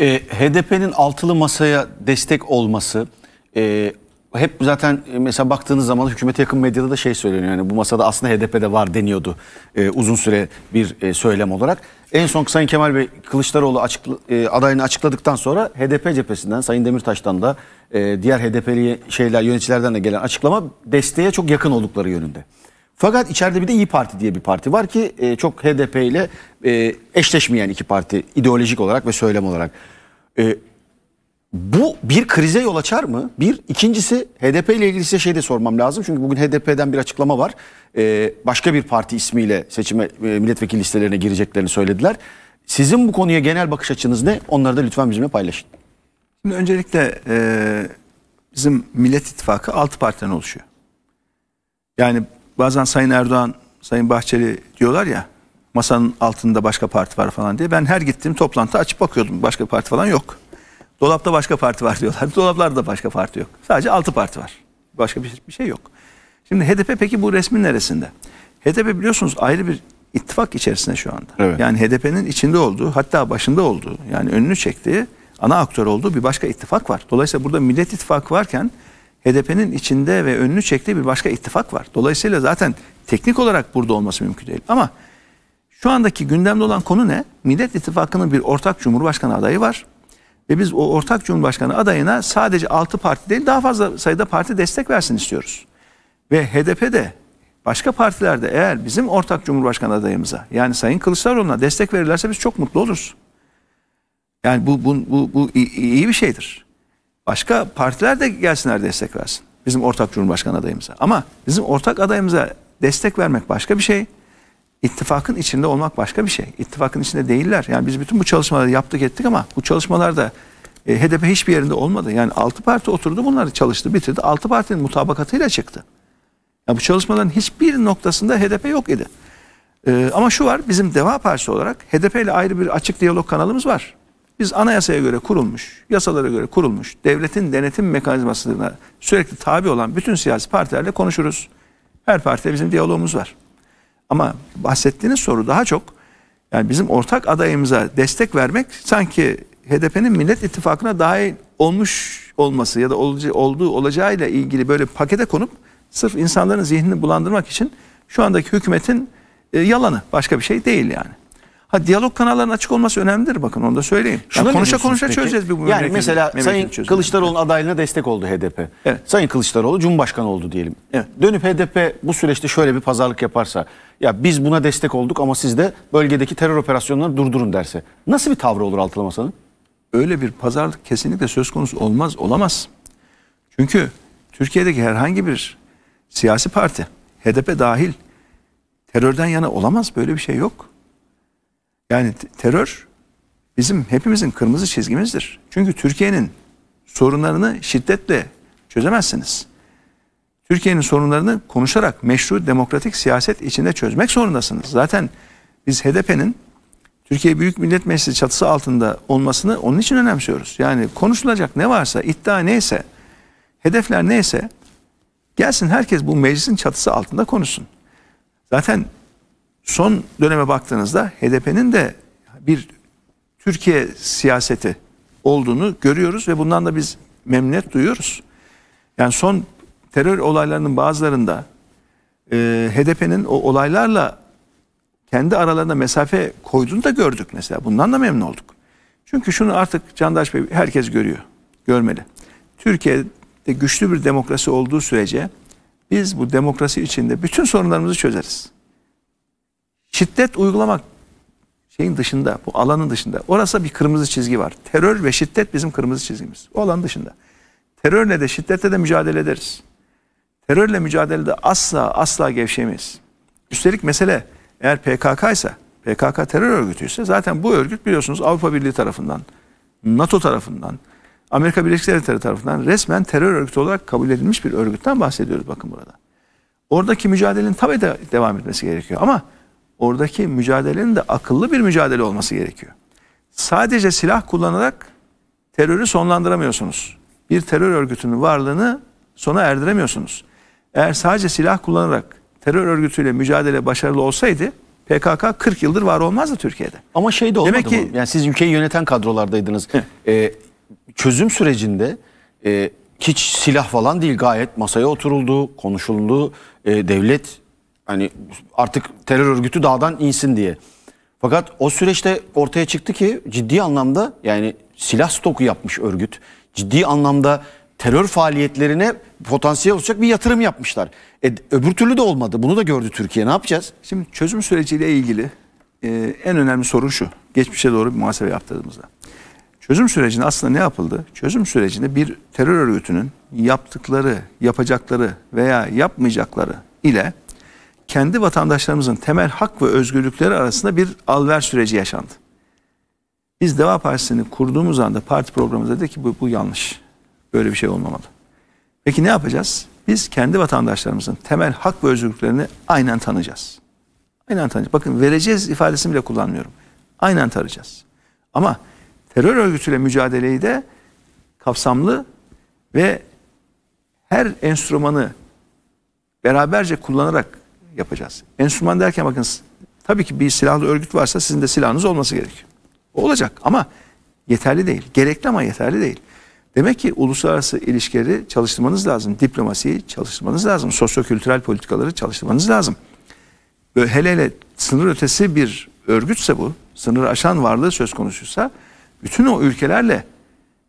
E, ee, HDP'nin altılı masaya destek olması e, hep zaten e, mesela baktığınız zaman hükümete yakın medyada da şey söyleniyor. Yani bu masada aslında HDP'de var deniyordu e, uzun süre bir e, söylem olarak. En son Sayın Kemal Bey Kılıçdaroğlu açıkla, e, adayını açıkladıktan sonra HDP cephesinden Sayın Demirtaş'tan da e, diğer HDP'li şeyler yöneticilerden de gelen açıklama desteğe çok yakın oldukları yönünde. Fakat içeride bir de İyi Parti diye bir parti var ki e, çok HDP ile e, eşleşmeyen iki parti ideolojik olarak ve söylem olarak. E, bu bir krize yol açar mı? Bir. ikincisi HDP ile ilgili size şey de sormam lazım. Çünkü bugün HDP'den bir açıklama var. Ee, başka bir parti ismiyle seçime e, milletvekili listelerine gireceklerini söylediler. Sizin bu konuya genel bakış açınız ne? Onları da lütfen bizimle paylaşın. Şimdi öncelikle e, bizim Millet İttifakı 6 partiden oluşuyor. Yani bazen Sayın Erdoğan, Sayın Bahçeli diyorlar ya masanın altında başka parti var falan diye. Ben her gittiğim toplantı açıp bakıyordum. Başka parti falan yok. Dolapta başka parti var diyorlar. Dolaplarda da başka parti yok. Sadece altı parti var. Başka bir, bir şey yok. Şimdi HDP peki bu resmin neresinde? HDP biliyorsunuz ayrı bir ittifak içerisinde şu anda. Evet. Yani HDP'nin içinde olduğu hatta başında olduğu yani önünü çektiği ana aktör olduğu bir başka ittifak var. Dolayısıyla burada Millet İttifakı varken HDP'nin içinde ve önünü çektiği bir başka ittifak var. Dolayısıyla zaten teknik olarak burada olması mümkün değil. Ama şu andaki gündemde olan konu ne? Millet İttifakı'nın bir ortak cumhurbaşkanı adayı var. Ve biz o ortak cumhurbaşkanı adayına sadece 6 parti değil daha fazla sayıda parti destek versin istiyoruz. Ve HDP de başka partilerde eğer bizim ortak cumhurbaşkanı adayımıza yani Sayın Kılıçdaroğlu'na destek verirlerse biz çok mutlu oluruz. Yani bu, bu, bu, bu iyi bir şeydir başka partiler de gelsinler destek versin. Bizim ortak Cumhurbaşkanı adayımıza. Ama bizim ortak adayımıza destek vermek başka bir şey. İttifakın içinde olmak başka bir şey. İttifakın içinde değiller. Yani biz bütün bu çalışmaları yaptık ettik ama bu çalışmalarda e, HDP hiçbir yerinde olmadı. Yani altı parti oturdu bunları çalıştı bitirdi. Altı partinin mutabakatıyla çıktı. Yani bu çalışmaların hiçbir noktasında HDP yok idi. E, ama şu var bizim Deva Partisi olarak HDP ile ayrı bir açık diyalog kanalımız var. Biz anayasaya göre kurulmuş, yasalara göre kurulmuş, devletin denetim mekanizmasına sürekli tabi olan bütün siyasi partilerle konuşuruz. Her partiyle bizim diyalogumuz var. Ama bahsettiğiniz soru daha çok yani bizim ortak adayımıza destek vermek sanki HDP'nin Millet İttifakı'na dahil olmuş olması ya da olduğu ile ilgili böyle pakete konup sırf insanların zihnini bulandırmak için şu andaki hükümetin e, yalanı başka bir şey değil yani. Ha diyalog kanallarının açık olması önemlidir bakın onu da söyleyeyim. yani konuşa konuşa peki? çözeceğiz bir bu Yani mesela memleketi Sayın çözümünü. Kılıçdaroğlu'nun adaylığına destek oldu HDP. Evet. Sayın Kılıçdaroğlu Cumhurbaşkanı oldu diyelim. Evet. Dönüp HDP bu süreçte şöyle bir pazarlık yaparsa ya biz buna destek olduk ama siz de bölgedeki terör operasyonlarını durdurun derse. Nasıl bir tavrı olur Altılı Masa'nın? Öyle bir pazarlık kesinlikle söz konusu olmaz, olamaz. Çünkü Türkiye'deki herhangi bir siyasi parti, HDP dahil terörden yana olamaz. Böyle bir şey yok. Yani terör bizim hepimizin kırmızı çizgimizdir. Çünkü Türkiye'nin sorunlarını şiddetle çözemezsiniz. Türkiye'nin sorunlarını konuşarak meşru demokratik siyaset içinde çözmek zorundasınız. Zaten biz HDP'nin Türkiye Büyük Millet Meclisi çatısı altında olmasını onun için önemsiyoruz. Yani konuşulacak ne varsa, iddia neyse, hedefler neyse gelsin herkes bu meclisin çatısı altında konuşsun. Zaten son döneme baktığınızda HDP'nin de bir Türkiye siyaseti olduğunu görüyoruz ve bundan da biz memnuniyet duyuyoruz. Yani son terör olaylarının bazılarında e, HDP'nin o olaylarla kendi aralarında mesafe koyduğunu da gördük mesela. Bundan da memnun olduk. Çünkü şunu artık Candaş Bey herkes görüyor, görmeli. Türkiye'de güçlü bir demokrasi olduğu sürece biz bu demokrasi içinde bütün sorunlarımızı çözeriz. Şiddet uygulamak şeyin dışında, bu alanın dışında. Orası bir kırmızı çizgi var. Terör ve şiddet bizim kırmızı çizgimiz. O alan dışında. Terörle de şiddetle de mücadele ederiz. Terörle mücadelede asla asla gevşemeyiz. Üstelik mesele eğer PKK ise, PKK terör örgütü ise zaten bu örgüt biliyorsunuz Avrupa Birliği tarafından, NATO tarafından, Amerika Birleşik Devletleri tarafından resmen terör örgütü olarak kabul edilmiş bir örgütten bahsediyoruz bakın burada. Oradaki mücadelenin tabii de devam etmesi gerekiyor ama oradaki mücadelenin de akıllı bir mücadele olması gerekiyor. Sadece silah kullanarak terörü sonlandıramıyorsunuz. Bir terör örgütünün varlığını sona erdiremiyorsunuz. Eğer sadece silah kullanarak terör örgütüyle mücadele başarılı olsaydı PKK 40 yıldır var olmazdı Türkiye'de. Ama şey de olmadı Demek ki, mı? Yani siz ülkeyi yöneten kadrolardaydınız. ee, çözüm sürecinde e, hiç silah falan değil gayet masaya oturuldu, konuşuldu. E, devlet Hani artık terör örgütü dağdan insin diye. Fakat o süreçte ortaya çıktı ki ciddi anlamda yani silah stoku yapmış örgüt. Ciddi anlamda terör faaliyetlerine potansiyel olacak bir yatırım yapmışlar. E, öbür türlü de olmadı. Bunu da gördü Türkiye. Ne yapacağız? Şimdi çözüm süreciyle ilgili e, en önemli sorun şu. Geçmişe doğru bir muhasebe yaptığımızda. Çözüm sürecinde aslında ne yapıldı? Çözüm sürecinde bir terör örgütünün yaptıkları, yapacakları veya yapmayacakları ile kendi vatandaşlarımızın temel hak ve özgürlükleri arasında bir alver süreci yaşandı. Biz Deva Partisi'ni kurduğumuz anda parti programımızda dedik ki bu, bu yanlış. Böyle bir şey olmamalı. Peki ne yapacağız? Biz kendi vatandaşlarımızın temel hak ve özgürlüklerini aynen tanıyacağız. Aynen tanıyacağız. Bakın vereceğiz ifadesini bile kullanmıyorum. Aynen tanıyacağız. Ama terör örgütüyle mücadeleyi de kapsamlı ve her enstrümanı beraberce kullanarak yapacağız. Enstrüman derken bakın tabii ki bir silahlı örgüt varsa sizin de silahınız olması gerekiyor. olacak ama yeterli değil. Gerekli ama yeterli değil. Demek ki uluslararası ilişkileri çalıştırmanız lazım. Diplomasiyi çalıştırmanız lazım. sosyo kültürel politikaları çalıştırmanız lazım. Böyle hele hele sınır ötesi bir örgütse bu, sınır aşan varlığı söz konusuysa bütün o ülkelerle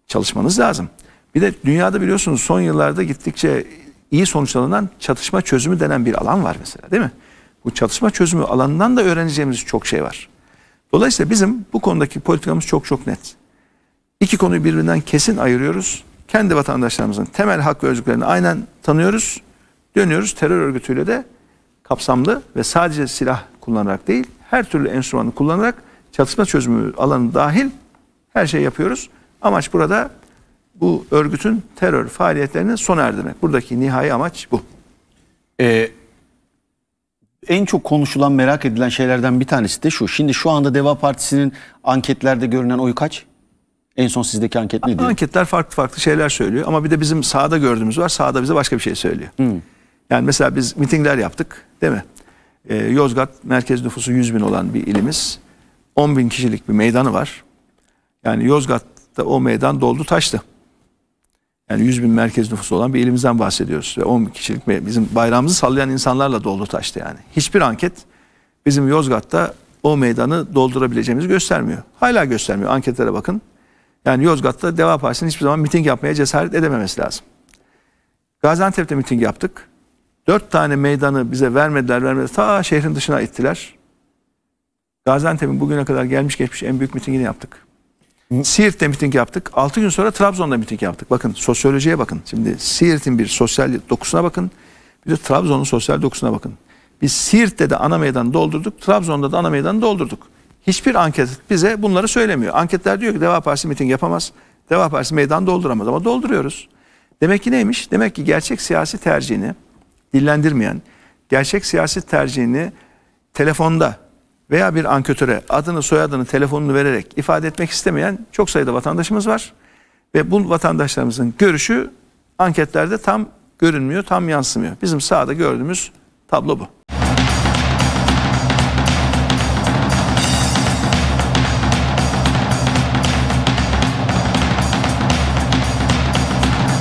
çalışmanız lazım. Bir de dünyada biliyorsunuz son yıllarda gittikçe iyi sonuçlanan çatışma çözümü denen bir alan var mesela değil mi? Bu çatışma çözümü alanından da öğreneceğimiz çok şey var. Dolayısıyla bizim bu konudaki politikamız çok çok net. İki konuyu birbirinden kesin ayırıyoruz. Kendi vatandaşlarımızın temel hak ve özgürlüklerini aynen tanıyoruz. Dönüyoruz terör örgütüyle de kapsamlı ve sadece silah kullanarak değil her türlü enstrümanı kullanarak çatışma çözümü alanı dahil her şeyi yapıyoruz. Amaç burada bu örgütün terör faaliyetlerini son erdirmek. Buradaki nihai amaç bu. Ee, en çok konuşulan, merak edilen şeylerden bir tanesi de şu. Şimdi şu anda Deva Partisi'nin anketlerde görünen oy kaç? En son sizdeki anket neydi? Anketler farklı farklı şeyler söylüyor ama bir de bizim sahada gördüğümüz var. Sahada bize başka bir şey söylüyor. Hmm. Yani mesela biz mitingler yaptık değil mi? Ee, Yozgat merkez nüfusu 100 bin olan bir ilimiz. 10 bin kişilik bir meydanı var. Yani Yozgat'ta o meydan doldu taştı. Yani 100 bin merkez nüfusu olan bir ilimizden bahsediyoruz. Ve 10 kişilik bizim bayrağımızı sallayan insanlarla doldu taştı yani. Hiçbir anket bizim Yozgat'ta o meydanı doldurabileceğimizi göstermiyor. Hala göstermiyor. Anketlere bakın. Yani Yozgat'ta Deva Partisi'nin hiçbir zaman miting yapmaya cesaret edememesi lazım. Gaziantep'te miting yaptık. Dört tane meydanı bize vermediler vermediler. Ta şehrin dışına ittiler. Gaziantep'in bugüne kadar gelmiş geçmiş en büyük mitingini yaptık. Siirt'te miting yaptık. 6 gün sonra Trabzon'da miting yaptık. Bakın sosyolojiye bakın. Şimdi Siirt'in bir sosyal dokusuna bakın. Bir de Trabzon'un sosyal dokusuna bakın. Biz Siirt'te de ana meydan doldurduk. Trabzon'da da ana meydan doldurduk. Hiçbir anket bize bunları söylemiyor. Anketler diyor ki Deva Partisi miting yapamaz. Deva Partisi meydan dolduramaz ama dolduruyoruz. Demek ki neymiş? Demek ki gerçek siyasi tercihini dillendirmeyen, gerçek siyasi tercihini telefonda, veya bir anketöre adını, soyadını, telefonunu vererek ifade etmek istemeyen çok sayıda vatandaşımız var. Ve bu vatandaşlarımızın görüşü anketlerde tam görünmüyor, tam yansımıyor. Bizim sahada gördüğümüz tablo bu.